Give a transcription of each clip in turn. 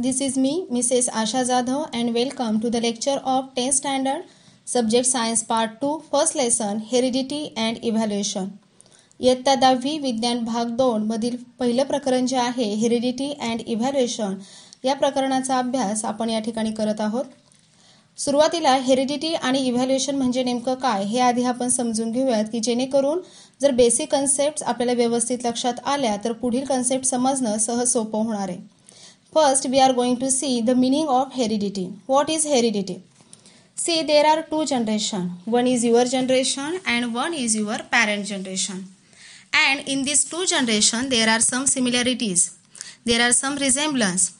This is me Mrs Asha Jadhav and welcome to the lecture of tenth standard subject science part two first lesson heredity and evolution इयत्ता दहावी विज्ञान भाग दोन मधील पहिलं प्रकरण जे आहे हेरिडिटी अँड इव्हॅल्युएशन या प्रकरणाचा अभ्यास आपण या ठिकाणी करत आहोत सुरुवातीला हेरिडिटी आणि इव्हॅल्युएशन म्हणजे नेमकं काय हे आधी आपण समजून घेऊयात की जेणेकरून जर बेसिक कन्सेप्ट आपल्याला व्यवस्थित लक्षात आल्या तर पुढील कन्सेप्ट समजणं सहज सोपं होणार आहे first we are going to see the meaning of heredity what is heredity see there are two generation one is your generation and one is your parent generation and in this two generation there are some similarities there are some resemblance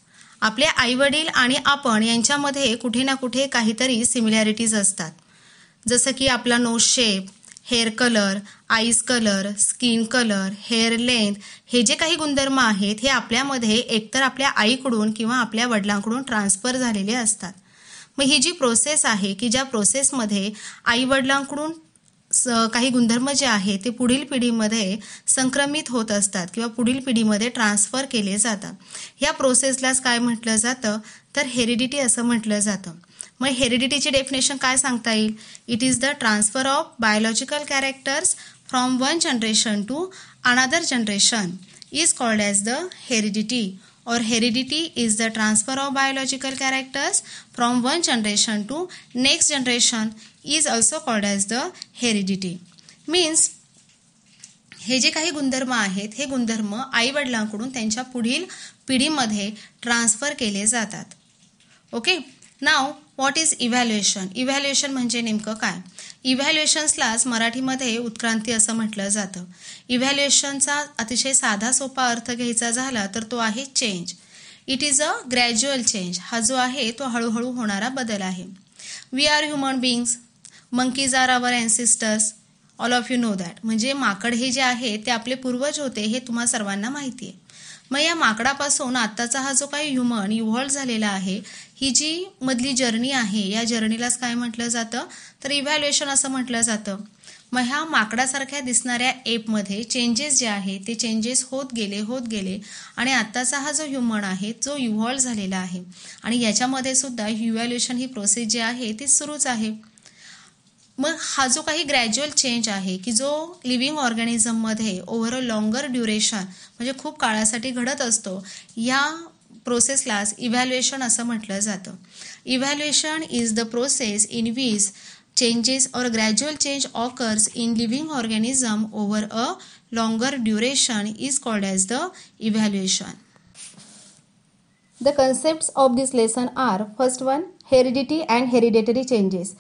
आपले आई वडील आणि आपण यांच्यामध्ये कुठे ना कुठे काहीतरी सिमिलॅरिटीज असतात जसं की आपला nose shape hair colour eyes colour skin colour hair length हे जे काही गुणधर्म आहेत हे आपल्यामध्ये एकतर आपल्या आईकडून किंवा आपल्या वडिलांकडून ट्रान्सफर झालेले असतात मग ही जी प्रोसेस आहे की ज्या प्रोसेसमध्ये आई वडिलांकडून स काही गुणधर्म जे आहेत ते पुढील पिढीमध्ये संक्रमित होत असतात किंवा पुढील पिढीमध्ये ट्रान्सफर केले जातात या प्रोसेसलाच काय म्हटलं जातं तर हेरिडिटी असं म्हटलं जातं मग हेरिडिटीची डेफिनेशन काय सांगता येईल it is the transfer of biological characters from one generation to another generation is called as the heredity or heredity is the transfer of biological characters from one generation to next generation is also called as the heredity means हे जे काही गुणधर्म आहेत हे गुणधर्म आईवडिलांकडून त्यांच्या पुढील पिढीमध्ये ट्रान्सफर केले जातात okay now what is evolution evolution म्हणजे नेमकं काय इव्हॅल्युएशन्सलाच मराठीमध्ये उत्क्रांती असं म्हटलं जातं इव्हॅल्युएशनचा अतिशय साधा सोपा अर्थ घ्यायचा झाला तर तो आहे change it is a gradual change हा जो आहे तो हळूहळू होणारा बदल आहे we are human beings monkeys are our ancestors all of you know that म्हणजे माकड हे जे आहे ते आपले पूर्वज होते हे तुम्हा सर्वांना माहिती आहे मग या माकडापासून आत्ताचा हा जो काही ह्युमन इव्हॉल्व झालेला आहे ही जी मधली जर्नी आहे या जर्नीलाच काय म्हटलं जातं तर इव्हॅल्युएशन असं म्हटलं जातं मग ह्या माकडासारख्या दिसणाऱ्या एपमध्ये चेंजेस जे आहे ते चेंजेस होत गेले होत गेले आणि आत्ताचा हा जो ह्युमन आहे जो इव्हॉल्व झालेला आहे आणि याच्यामध्ये सुद्धा इव्हॅल्युएशन ही प्रोसेस जी आहे ती सुरूच आहे मग हा जो काही ग्रॅज्युअल चेंज आहे की जो लिव्हिंग ऑर्गॅनिझममध्ये ओव्हर अ लॉंगर ड्युरेशन म्हणजे खूप काळासाठी घडत असतो या प्रोसेसलाच इव्हॅल्युएशन असं म्हटलं जातं evolution is the process in which changes or gradual change occurs in living organism over a longer duration is called as the evolution the concept of this lesson are first one heredity and hereditary changes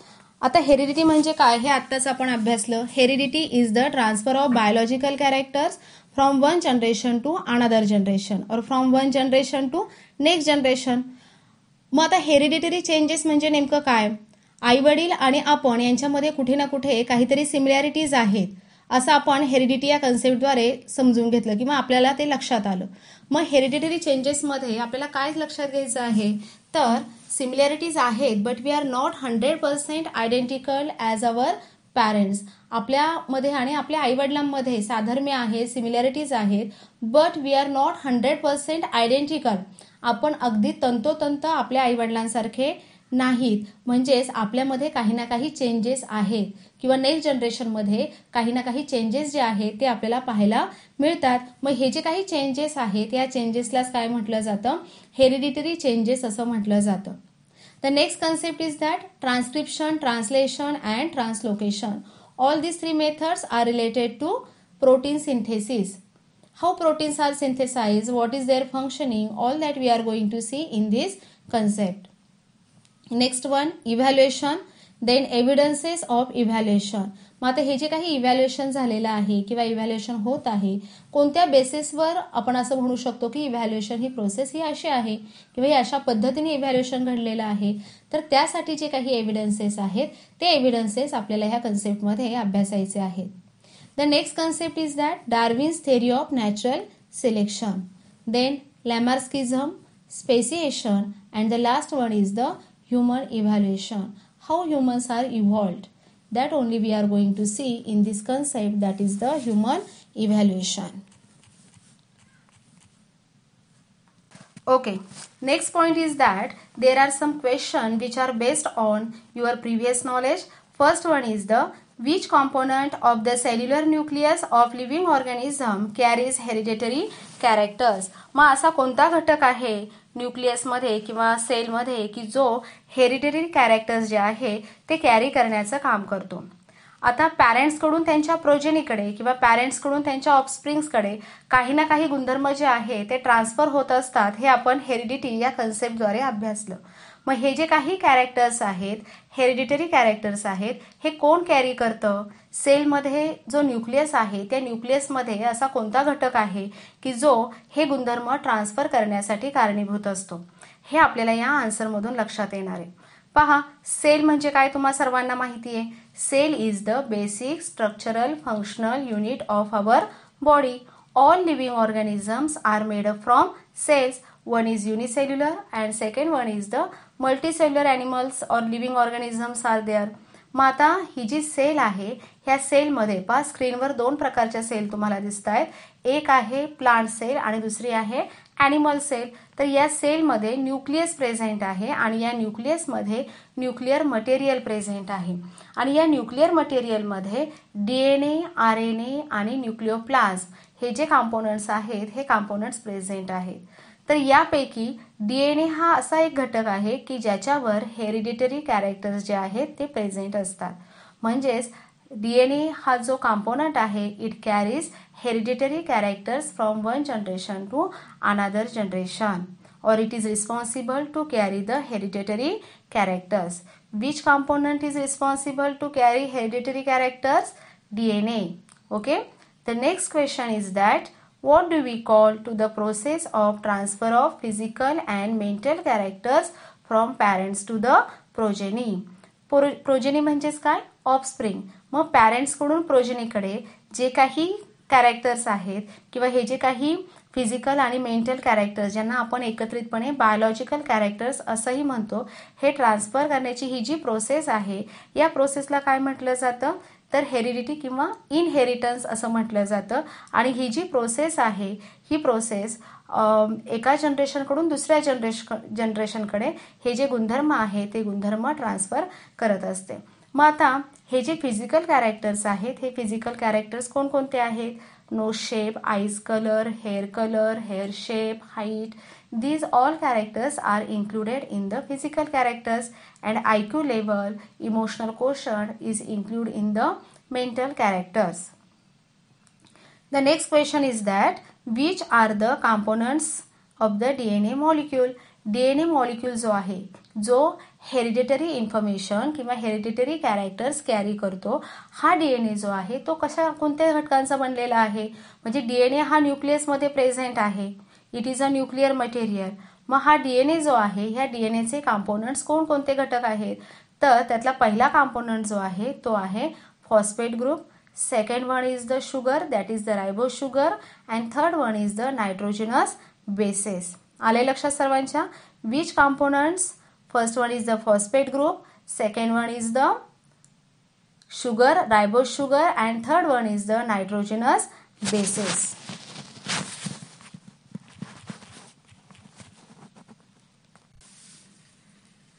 आता heredity म्हणजे काय हे आत्ताच आपण अभ्यासलं heredity is the transfer of biological characters from one generation to another generation or from one generation to next generation मग आता hereditary changes म्हणजे नेमकं काय आई वडील आणि आपण यांच्यामध्ये कुठे ना कुठे काहीतरी सिमिलॅरिटीज आहेत असं आपण हेरिडिटी या कन्सेप्टद्वारे समजून घेतलं किंवा आपल्याला ते लक्षात आलं मग हेरिडिटरी चेंजेसमध्ये आपल्याला काय लक्षात घ्यायचं आहे तर सिमिलॅरिटीज आहेत but we are not hundred percent identical as our parents आपल्यामध्ये आणि आपल्या आईवडिलांमध्ये साधर्म्य आहे सिमिलॅरिटीज आहेत but we are not hundred percent identical आपण अगदी तंतोतंत आपल्या आईवडिलांसारखे नाहीत म्हणजेच आपल्यामध्ये काही ना काही चेंजेस आहेत किंवा नेक्स्ट जनरेशनमध्ये काही ना काही चेंजेस जे आहेत ते आपल्याला पाहायला मिळतात मग हे जे काही चेंजेस आहेत या चेंजेसलाच काय म्हटलं जातं हेरिडिटरी चेंजेस असं म्हटलं जातं the next concept is that transcription translation and translocation all this three methods are related to protein synthesis how proteins are synthesize what is their functioning all that we are going to see in this concept next one evolution then evidences of evolution मग आता हे जे काही evaluation झालेलं आहे किंवा evaluation होत आहे कोणत्या बेसिसवर आपण असं म्हणू शकतो की इव्हॅल्युएशन ही प्रोसेस ही अशी आहे किंवा ही अशा पद्धतीने इव्हॅल्युएशन घडलेलं आहे तर त्यासाठी जे काही एव्हिडन्सेस आहेत ते एव्हिडन्सेस आपल्याला ह्या कन्सेप्टमध्ये अभ्यासायचे आहेत the next concept is that Darwin's theory of natural selection then Lamarckism speciation and the last one is the human evaluation, how humans are evolved. That only we are going to see in this concept that is the human evaluation. Okay, next point is that there are some question which are based on your previous knowledge. First one is the which component of the cellular nucleus of living organism carries hereditary characters ma asa konta ghatak ahe न्यूक्लियसमध्ये किंवा सेलमध्ये की जो हेरिटेरी characters जे आहे ते carry करण्याचं काम करतो आता पॅरेंट्सकडून त्यांच्या प्रोजेनीकडे किंवा कडून त्यांच्या कडे काही ना काही गुणधर्म जे आहे ते ट्रान्सफर होत असतात हे आपण हेरिडिटी या कन्सेप्टद्वारे अभ्यासलं मग हे जे काही कॅरेक्टर्स आहेत हेरिडिटरी कॅरेक्टर्स आहेत हे कोण कॅरी करतं सेलमध्ये जो न्यूक्लियस आहे त्या न्यूक्लियसमध्ये असा कोणता घटक आहे की जो हे गुणधर्म ट्रान्सफर करण्यासाठी कारणीभूत असतो हे आपल्याला या आन्सरमधून लक्षात येणार आहे पहा सेल म्हणजे काय तुम्हा सर्वांना माहिती आहे cell is the basic structural functional unit of our body all living organisms are made up from cells one is unicellular and second one is the multicellular animals or living organisms are there मग आता ही जी sale आहे ह्या सेलमध्ये पहा स्क्रीनवर दोन प्रकारच्या sale तुम्हाला दिसत आहेत एक आहे प्लांट सेल आणि दुसरी आहे ॲनिमल सेल तर या सेलमध्ये न्यूक्लियस प्रेझेंट आहे आणि या न्यूक्लियसमध्ये न्यूक्लिअर मटेरियल प्रेझेंट आहे आणि या न्यूक्लिअर मटेरियलमध्ये D N A R N A आणि न्यूक्लिओप्लाज हे जे कॉम्पोनंट्स आहेत हे कॉम्पोनंट्स प्रेझेंट आहेत तर यापैकी डी एन ए हा असा एक घटक आहे की ज्याच्यावर हेरिडिटरी कॅरेक्टर्स जे आहेत ते प्रेझेंट असतात म्हणजेच डी एन ए हा जो कॉम्पोनंट आहे it carries hereditary characters from one generation to another generation or it is responsible to carry the hereditary characters which responsible is responsible to carry hereditary characters DNA okay the next question is that What do we call to the process of transfer of physical and mental characters from parents to the progeny? Pro progeny म्हणजेच काय offspring मग पॅरेंट्सकडून प्रोजेनीकडे जे काही characters आहेत किंवा हे जे काही फिजिकल आणि मेंटल कॅरेक्टर्स ज्यांना आपण एकत्रितपणे बायोलॉजिकल कॅरेक्टर्स असंही म्हणतो हे ट्रान्सफर करण्याची ही जी प्रोसेस आहे या प्रोसेसला काय म्हटलं जातं तर हेरिडिटी किंवा इनहेरिटन्स असं म्हटलं जातं आणि ही जी प्रोसेस आहे ही प्रोसेस एका जनरेशनकडून दुसऱ्या जनरेश जनरेशनकडे हे जे गुणधर्म आहे ते गुणधर्म ट्रान्सफर करत असते मग आता हे जे फिजिकल कॅरेक्टर्स आहेत हे फिजिकल कॅरेक्टर्स कोणकोणते आहेत nose shape eyes colour hair colour hair shape height These all characters are included in the physical characters and IQ level, emotional quotient is included in the mental characters. The next question is that which are the components of the DNA molecule? DNA molecule जो आहे जो information, information किंवा hereditary characters carry करतो हा DNA जो आहे तो कशा कोणत्या घटकांचा बनलेला आहे म्हणजे डीएनए हा न्यूक्लियसमध्ये प्रेझेंट आहे it is a nuclear material मग हा डीएनए जो आहे ह्या डीएनएचे कोण कोणकोणते घटक आहेत तर त्यातला पहिला कॉम्पोनंट जो आहे तो आहे phosphate group second one is the sugar that is the ribo sugar and third one is the nitrogenous bases आले लक्षात सर्वांच्या which components first one is the phosphate group second one is the sugar ribo sugar and third one is the nitrogenous bases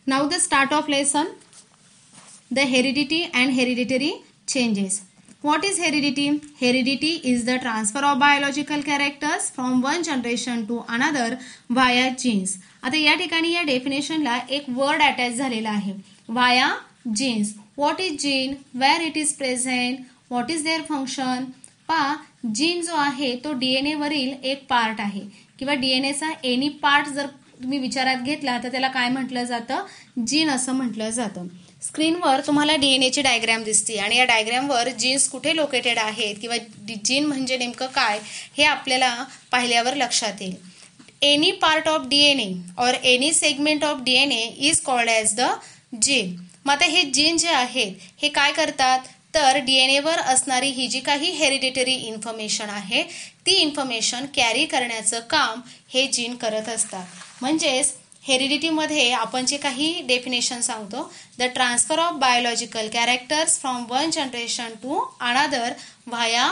Now the start of lesson, the heredity and hereditary changes. What is heredity? Heredity is the transfer of biological characters from one generation to another via genes. आता या ठिकाणी या डेफिनेशनला एक word attach झालेला आहे via genes what is gene where it is present what is their function पा gene जो आहे तो डीएनए वरील एक पार्ट आहे किंवा डीएनएचा एनी पार्ट जर तुम्ही विचारात घेतला तर त्याला काय म्हटलं जातं जीन असं म्हटलं जातं स्क्रीनवर तुम्हाला ची डायग्रॅम दिसते आणि या डायग्रॅमवर जीन्स कुठे लोकेटेड आहेत किंवा जीन म्हणजे नेमकं काय हे आपल्याला पाहिल्यावर लक्षात येईल any part of DNA or any segment of DNA is called as the gene मग आता हे जीन जे आहेत हे काय करतात तर वर असणारी ही जी काही हेरिडेटरी इन्फॉर्मेशन आहे ती इन्फॉर्मेशन कॅरी करण्याचं काम हे जीन करत असतात म्हणजेच हेरिडिटीमध्ये आपण जे काही डेफिनेशन सांगतो the transfer of biological characters from one generation to another via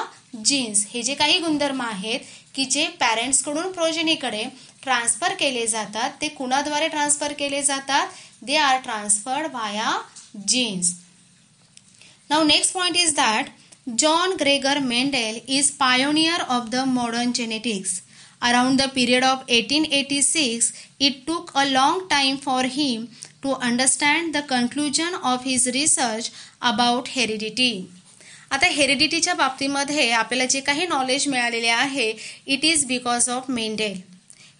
genes हे जे काही गुणधर्म आहेत की जे पॅरेंट्सकडून प्रोजेनीकडे ट्रान्सफर केले जातात ते कुणाद्वारे ट्रान्सफर केले जातात they are transferred via genes now next point is that John Gregor Mendel is pioneer of the modern genetics the period of eighteen eighty six it took a long time for him to understand the conclusion of his research about heredity आता हेरिडिटीच्या बाबतीमध्ये आपल्याला जे काही knowledge मिळालेले आहे it is because of Mendel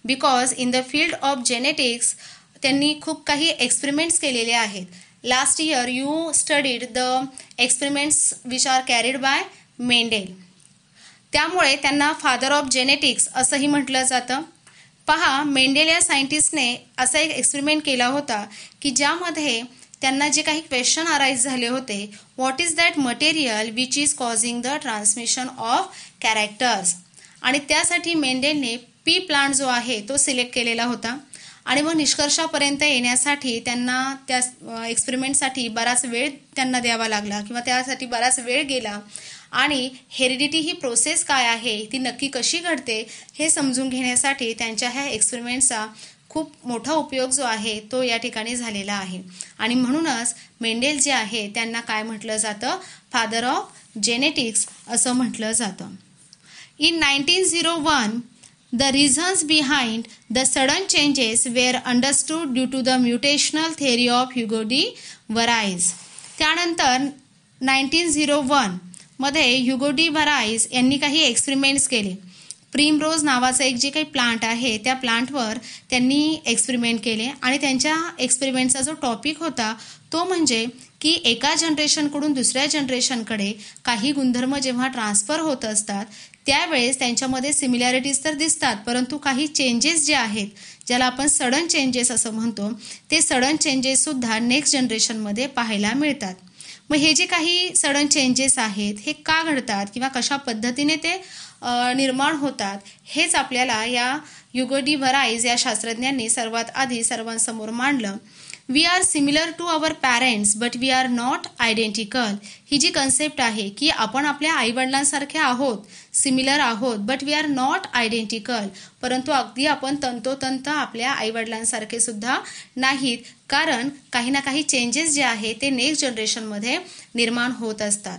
because in the field of genetics त्यांनी खूप काही एक्सपेरिमेंट्स केलेले आहेत last year you studied the experiments which are carried by Mendel त्यामुळे त्यांना फादर ऑफ जेनेटिक्स असंही म्हटलं जातं पहा मेंडेल या सायंटिस्टने असा एक एक्सपेरिमेंट केला होता की ज्यामध्ये त्यांना जे काही क्वेश्चन अराईज झाले होते what is that material which is causing the transmission of characters आणि त्यासाठी मेंडेलने पी प्लांट जो आहे तो सिलेक्ट केलेला होता आणि मग निष्कर्षापर्यंत येण्यासाठी त्यांना त्या एक्सपेरिमेंटसाठी बराच वेळ त्यांना द्यावा लागला किंवा त्यासाठी बराच वेळ गेला आणि हेरिडिटी ही प्रोसेस काय आहे ती नक्की कशी घडते हे समजून घेण्यासाठी त्यांच्या ह्या एक्सपेरिमेंटचा खूप मोठा उपयोग जो आहे तो या ठिकाणी झालेला आहे आणि म्हणूनच मेंडेल जे आहे त्यांना काय म्हटलं जातं फादर ऑफ जेनेटिक्स असं म्हटलं जातं in nineteen zero one the reasons behind the sudden changes were understood due to the mutational theory of Hugo de Vries त्यानंतर नाईन्टीन झिरो वन मध्ये युगोडी बराईस यांनी काही एक्सपेरिमेंट्स केले प्रिमरोज नावाचं एक जे काही प्लांट आहे त्या प्लांटवर त्यांनी एक्सपेरिमेंट केले आणि त्यांच्या एक्सपेरिमेंटचा जो टॉपिक होता तो म्हणजे की एका जनरेशनकडून दुसऱ्या जनरेशनकडे काही गुणधर्म जेव्हा ट्रान्सफर होत असतात त्यावेळेस त्यांच्यामध्ये सिमिलॅरिटीज तर दिसतात परंतु काही चेंजेस जे आहेत ज्याला आपण सडन चेंजेस असं म्हणतो ते सडन चेंजेससुद्धा नेक्स्ट जनरेशनमध्ये पाहायला मिळतात मग हे जे काही सडन चेंजेस आहेत हे का घडतात किंवा कशा पद्धतीने ते निर्माण होतात हेच आपल्याला या युगोडी वराईज या शास्त्रज्ञांनी सर्वात आधी सर्वांसमोर मांडलं we are similar to our parents but we are not identical ही जी कन्सेप्ट आहे की आपण आपल्या आईवडिलांसारखे आहोत सिमिलर आहोत but we are not identical परंतु अगदी आपण तंतोतंत आपल्या आईवडिलांसारखे सुद्धा नाहीत कारण काही ना काही चेंजेस जे आहे ते नेक्स्ट जनरेशनमध्ये निर्माण होत असतात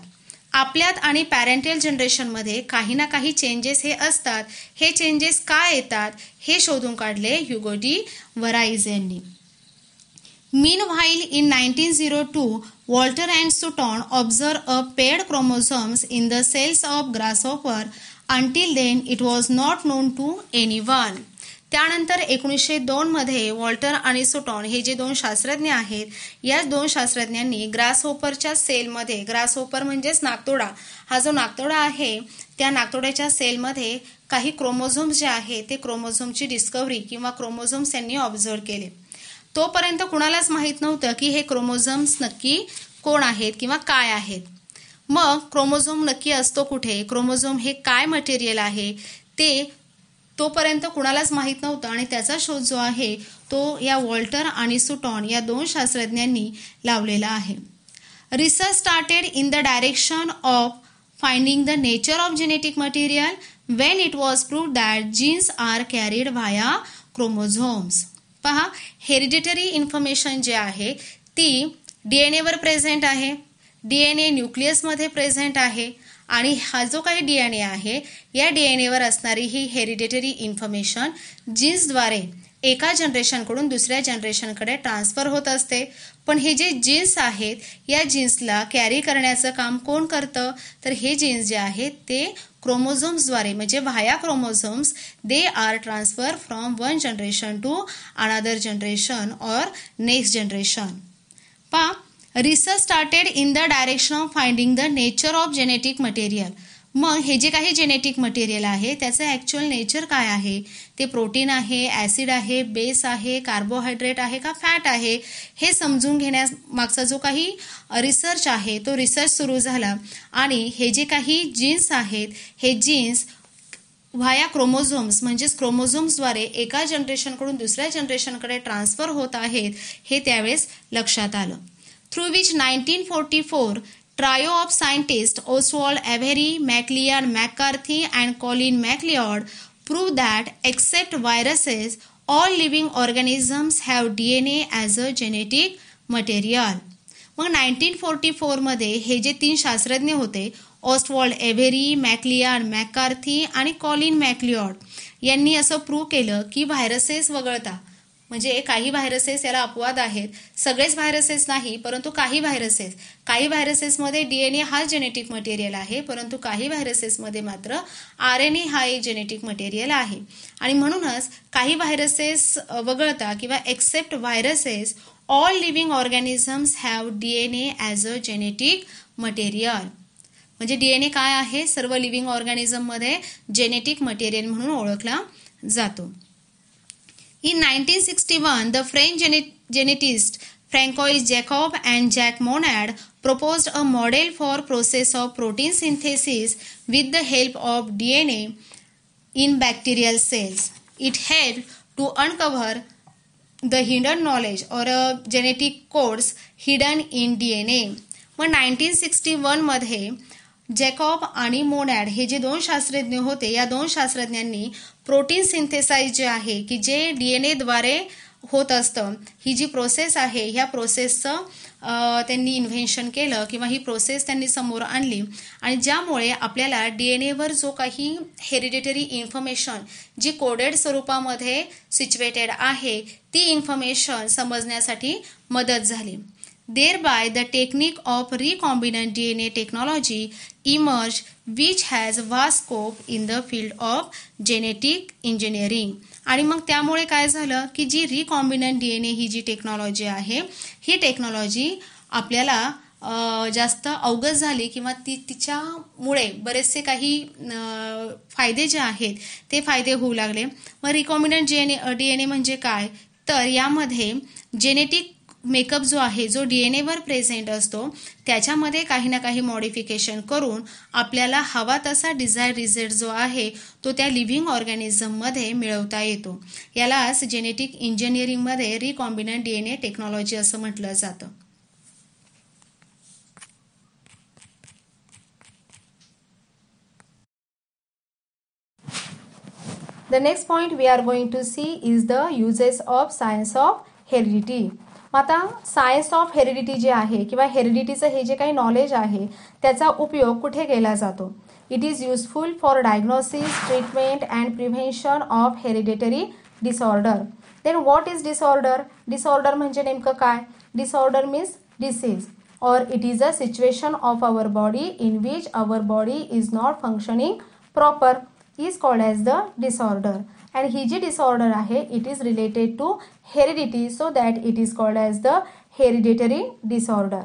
आपल्यात आणि पॅरेंटल जनरेशनमध्ये काही ना काही चेंजेस हे असतात हे चेंजेस काय येतात हे शोधून काढले युगोडी व्हराईज यांनी meanwhile in nineteen zero two Walter and Sutton observe a paired chromosomes in the cells of offer until then it was not known to anyone त्यानंतर एकोणीसशे दोनमध्ये वॉल्टर आणि सुटॉन हे जे दोन शास्त्रज्ञ आहेत या दोन शास्त्रज्ञांनी होपरच्या सेलमध्ये होपर म्हणजेच नागतोडा हा जो नागतोडा आहे त्या नागतोड्याच्या सेलमध्ये काही क्रोमोझोम्स जे आहे ते क्रोमोझोमची डिस्कवरी किंवा क्रोमोझोम्स यांनी ऑब्झर्व केले तोपर्यंत कुणालाच माहीत नव्हतं की हे क्रोमोझोम्स नक्की कोण आहेत किंवा काय आहेत मग क्रोमोझोम नक्की असतो कुठे क्रोमोझोम हे काय मटेरियल आहे ते तोपर्यंत कुणालाच माहीत नव्हतं आणि त्याचा शोध जो आहे तो या वॉल्टर आणि सुटॉन या दोन शास्त्रज्ञांनी लावलेला आहे research started in the direction of finding the nature of genetic material when it was prove that genes are carried via chromosomes पहा हेरिडिटरी इन्फॉर्मेशन जे आहे ती डी एन एवर प्रेझेंट आहे डीएनए न्यूक्लियसमध्ये प्रेझेंट आहे आणि हा जो काही डीएनए आहे या वर असणारी ही हेरिडेटरी इन्फॉर्मेशन जीन्सद्वारे एका जनरेशनकडून दुसऱ्या जनरेशनकडे ट्रान्सफर होत असते पण हे जे जीन्स आहेत या जीन्सला कॅरी करण्याचं काम कोण करतं तर हे जीन्स जे आहेत ते क्रोमोझोम्सद्वारे म्हणजे via chromosomes they are transfer from one generation to another generation or next generation पा research started in the direction of finding the nature of genetic material मग हे जे काही जेनेटिक मटेरियल आहे त्याचं ॲक्च्युअल नेचर काय आहे ते प्रोटीन आहे ॲसिड आहे बेस आहे कार्बोहायड्रेट आहे का फॅट आहे हे समजून घेण्यास मागचा जो काही रिसर्च आहे तो रिसर्च सुरू झाला आणि हे जे काही जीन्स आहेत हे जीन्स व्हाया क्रोमोझोम्स म्हणजेच क्रोमोझोम्सद्वारे एका जनरेशनकडून दुसऱ्या जनरेशनकडे ट्रान्सफर होत आहेत हे त्यावेळेस लक्षात आलं through which 1944 trio of scientists Oswald Avery, MacLean McCarthy and Colin MacLeod proved that except viruses, all living organisms have DNA as a genetic material. मग नाईन्टीन फोर्टी फोरमध्ये हे जे तीन शास्त्रज्ञ होते ऑस्टवॉल्ड एव्हेरी मॅकलियान मॅकार्थी आणि कॉलिन मॅकलिऑड यांनी असं प्रूव्ह केलं की व्हायरसेस वगळता म्हणजे काही व्हायरसेस याला अपवाद आहेत सगळेच व्हायरसेस नाही परंतु काही व्हायरसेस काही व्हायरसेसमध्ये डी एन ए हा जेनेटिक मटेरियल आहे परंतु काही व्हायरसेसमध्ये मात्र आर एन ए हा एक जेनेटिक मटेरियल आहे आणि म्हणूनच काही व्हायरसेस वगळता किंवा except viruses all living organisms have D N A as a genetic material म्हणजे डी एन ए काय आहे सर्व लिव्हिंग ऑर्गॅनिझममध्ये जेनेटिक मटेरियल म्हणून ओळखला जातो in 1961 sixty one the French geneticist François Jacob and Jacques Monod propose a model for process of protein synthesis the help of DNA in bacterial cells it help to uncover the hidden knowledge or a genetic course hidden in DNA व nineteen sixty one मध्ये Jacob आणि Monod हे जे दोन शास्त्रज्ञ होते या दोन शास्त्रज्ञांनी प्रोटीन सिंथेसाईज जे आहे की जे डी एन एद्वारे होत असतं ही जी प्रोसेस आहे ह्या प्रोसेसचं त्यांनी इन्व्हेन्शन केलं किंवा ही प्रोसेस त्यांनी समोर आणली आणि ज्यामुळे आपल्याला डी एन एवर जो काही हेरिडेटरी इन्फॉर्मेशन जी कोडेड स्वरूपामध्ये सिच्युएटेड आहे ती इन्फॉर्मेशन समजण्यासाठी मदत झाली Thereby, the technique of recombinant DNA technology emerged, which has vast scope in the field of genetic engineering. आणि मग त्यामुळे काय झालं की जी रिकॉम्बिनंट डी एन ए ही जी टेक्नॉलॉजी आहे ही टेक्नॉलॉजी आपल्याला जास्त अवगत झाली किंवा ती तिच्यामुळे बरेचसे काही फायदे जे आहेत ते फायदे होऊ लागले मग रिकॉम्बिनंट जी N A D N A म्हणजे काय तर यामध्ये जेनेटिक मेकअप जो आहे जो डीएनए वर प्रेझेंट असतो त्याच्यामध्ये काही ना काही मॉडिफिकेशन करून आपल्याला हवा तसा डिझायर रिझल्ट जो आहे तो त्या लिव्हिंग ऑर्गॅनिझममध्ये मिळवता येतो यालाच जेनेटिक इंजिनिअरिंगमध्ये रिकॉम्बिनंट डीएनए टेक्नॉलॉजी असं म्हटलं जातं the next point we are going to see is the uses of science of heredity मग आता सायन्स ऑफ हेरिडिटी जे आहे किंवा हेरिडिटीचं हे जे काही नॉलेज आहे त्याचा उपयोग कुठे केला जातो it is useful for diagnosis treatment and prevention of hereditary disorder then what is disorder disorder म्हणजे नेमकं काय disorder means disease or it is a situation of our body in which our body is not functioning proper is called as the disorder and ही जी disorder आहे it is related to heredity so that it is called as the hereditary disorder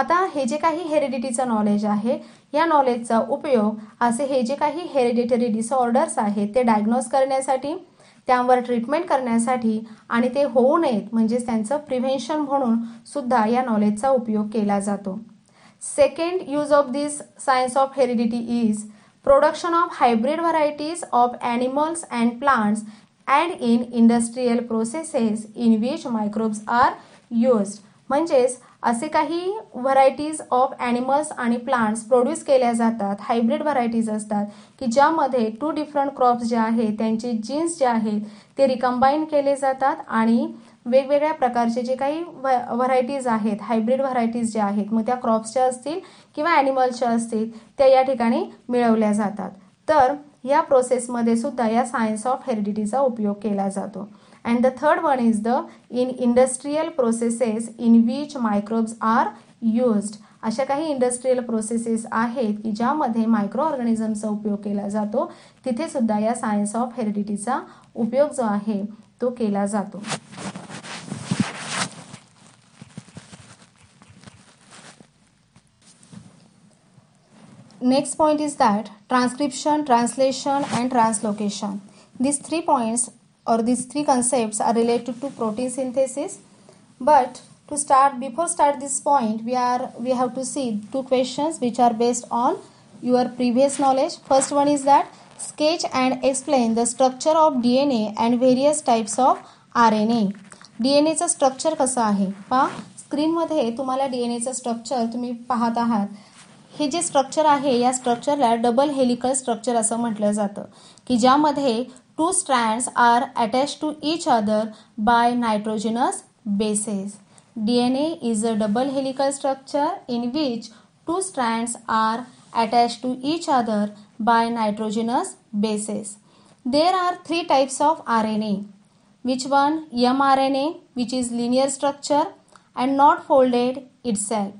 आता हे जे काही हेरिडिटीचं knowledge आहे या नॉलेजचा उपयोग असे हे जे काही हेरिडिटरी डिसऑर्डर्स आहेत ते डायग्नोज करण्यासाठी त्यांवर ट्रीटमेंट करण्यासाठी आणि ते होऊ नयेत म्हणजेच त्यांचं प्रिव्हेन्शन म्हणून सुद्धा या नॉलेजचा उपयोग केला जातो second use of this science of heredity is production of hybrid varieties of animals and plants and in industrial processes in which microbes are used म्हणजेच असे काही व्हरायटीज ऑफ ॲनिमल्स आणि प्लांट्स प्रोड्यूस केल्या जातात हायब्रिड व्हरायटीज असतात की ज्यामध्ये to different crops जे आहेत त्यांचे जीन्स जे आहेत ते रिकंबाईन केले जातात आणि वेगवेगळ्या प्रकारचे जे काही व व्हरायटीज आहेत हायब्रिड व्हरायटीज ज्या आहेत मग त्या क्रॉप्सच्या असतील किंवा ॲनिमल्सच्या असतील त्या या ठिकाणी मिळवल्या जातात तर या प्रोसेसमध्ये सुद्धा या सायन्स ऑफ हेरिडिटीचा उपयोग केला जातो and the third one is the in industrial processes in which microbes are used अशा काही इंडस्ट्रीयल प्रोसेसेस आहेत की ज्यामध्ये मायक्रो ऑर्गॅनिझमचा उपयोग केला जातो तिथे सुद्धा या सायन्स ऑफ हेरिडिटीचा उपयोग जो आहे तो केला जातो next point is that transcription translation and translocation these three points or these three concepts are related to protein synthesis but to start before start this point we are we have to see two questions which are based on your previous knowledge first one is that sketch and explain the structure of dna and various types of rna structure kasa कसं Screen पहा स्क्रीनमध्ये तुम्हाला D N structure structure तुम्ही pahata hai. हे जे structure आहे या स्ट्रक्चरला double helical structure असं म्हटलं जातं की ज्यामध्ये two strands are attach to each other by nitrogenous bases D N A is a double helical structure in which two strands are attach to each other by nitrogenous bases there are three types of R N A which one M R N A which is linear structure and not folded itself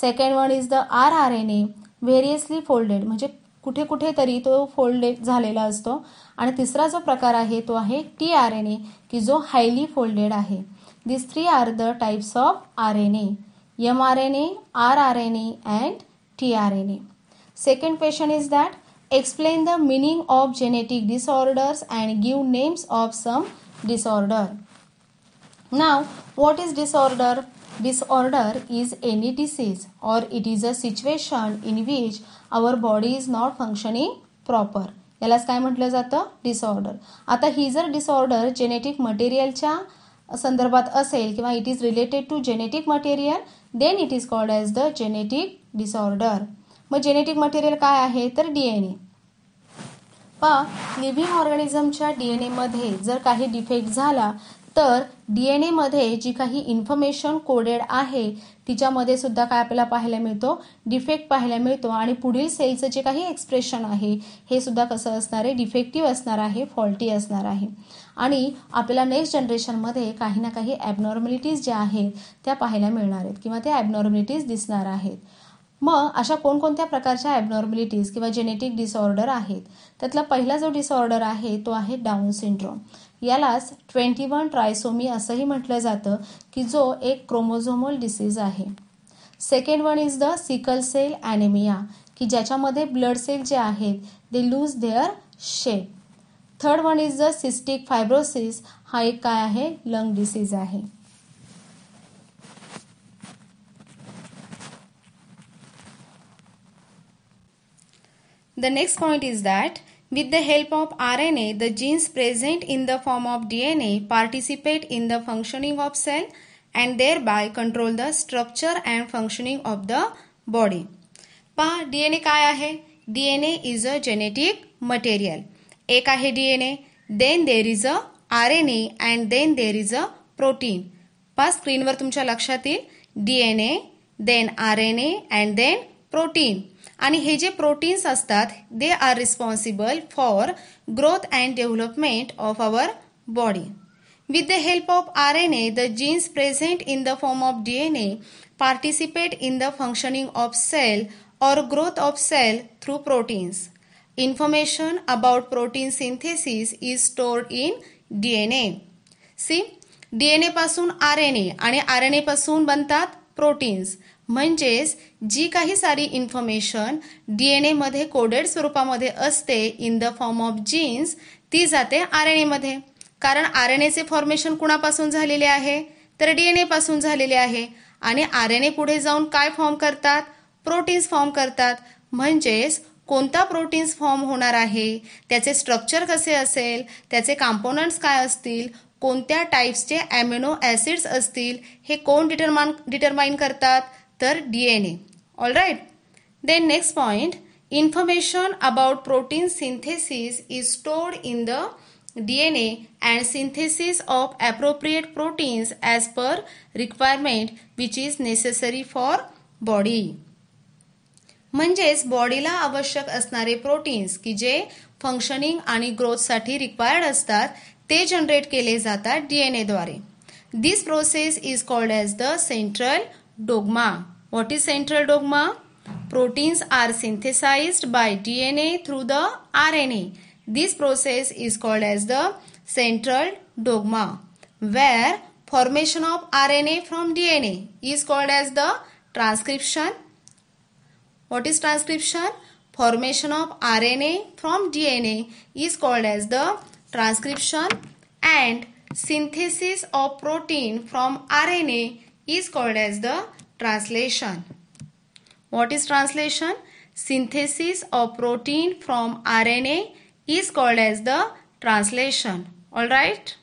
second one is the R R N A variously folded म्हणजे कुठे कुठेतरी तो folded झालेला असतो आणि तिसरा जो प्रकार आहे तो आहे टी आर एन ए की जो हायली फोल्डेड आहे this three are the types of R N A M R N A R R N A and T R N A second question is that explain the meaning of genetic disorders and give names of some disorder नाव what is disorder disorder is any disease or it is a situation in which our body is not functioning proper यालाच काय म्हटलं जातं disorder आता ही जर disorder genetic मटेरियलच्या संदर्भात असेल किंवा it is related to genetic material then it is called as the genetic disorder मग जेनेटिक मटेरियल काय आहे तर डी एन ए पा लिव्हिंग ऑर्गॅनिझमच्या डी एन एमध्ये जर काही डिफेक्ट झाला तर डी एन एमध्ये जी काही इन्फॉर्मेशन कोडेड आहे तिच्यामध्ये सुद्धा काय आपल्याला पाहायला मिळतो डिफेक्ट पाहायला मिळतो आणि पुढील सेलचं जे काही एक्सप्रेशन आहे हे सुद्धा कसं असणार आहे डिफेक्टिव्ह असणार आहे फॉल्टी असणार आहे आणि आपल्याला नेक्स्ट जनरेशनमध्ये काही ना काही ॲबनॉर्मॅलिटीज ज्या आहेत त्या पाहायला मिळणार आहेत किंवा त्या ॲबनॉर्मॅलिटीज दिसणार आहेत मग अशा कोणकोणत्या प्रकारच्या ॲबनॉर्मॅलिटीज किंवा जेनेटिक डिसऑर्डर आहेत त्यातला पहिला जो डिसऑर्डर आहे तो आहे डाऊन सिंड्रोम यालाच ट्वेंटी वन ट्रायसोमी असंही म्हटलं जातं की जो एक क्रोमोझोमल डिसीज आहे second one is the sickle cell anaemia की ज्याच्यामध्ये ब्लड सेल जे आहेत they lose their shape third one is the cystic fibrosis हा एक काय आहे लंग डिसीज आहे the next point is that with the help of RNA, the genes present in the form of DNA participate in the functioning of cell and thereby control the structure and functioning of the body. पहा DNA काय आहे DNA is a genetic material एक आहे DNA? Then there is a R N A and then there is a protein पहा स्क्रीनवर तुमच्या लक्षात येईल DNA then R N A and then protein आणि हे जे प्रोटीन्स असतात they are responsible for growth and development of our body with the help of R N A the genes present in the form of D N A participate in the functioning of cell or growth of cell through proteins is stored in D N A C D N A पासून R N A आणि R N A पासून बनतात proteins म्हणजेच जी काही सारी information D N एमध्ये coded स्वरूपामध्ये असते in the form of genes ती जाते आर एन एमध्ये कारण आर एन एचे फॉर्मेशन कुणापासून झालेले आहे तर डी एन एपासून झालेले आहे आणि आर एन ए पुढे जाऊन काय फॉर्म करतात प्रोटीन्स फॉर्म करतात म्हणजेच कोणता प्रोटीन्स फॉर्म होणार आहे त्याचे स्ट्रक्चर कसे असेल त्याचे कॉम्पोनंट्स काय असतील कोणत्या टाईप्सचे ॲमिनो ॲसिड्स असतील हे कोण डिटरमान डिटरमाइन करतात तर D N A all right then next point information about protein synthesis is stored in the D N A and synthesis of appropriate proteins as per requirement which is necessary for body म्हणजेच बॉडीला आवश्यक असणारे proteins की जे functioning आणि ग्रोथसाठी required असतात ते generate केले जातात डीएनएद्वारे this process is called as the central dogma. What is central dogma? Proteins are synthesized by DNA through the RNA. This process is called as the central dogma where formation of RNA from DNA is called as the transcription. What is transcription? Formation of RNA from DNA is called as the transcription and synthesis of protein from RNA is called as the translation. What is translation? Synthesis of protein from RNA is called as the translation. Alright.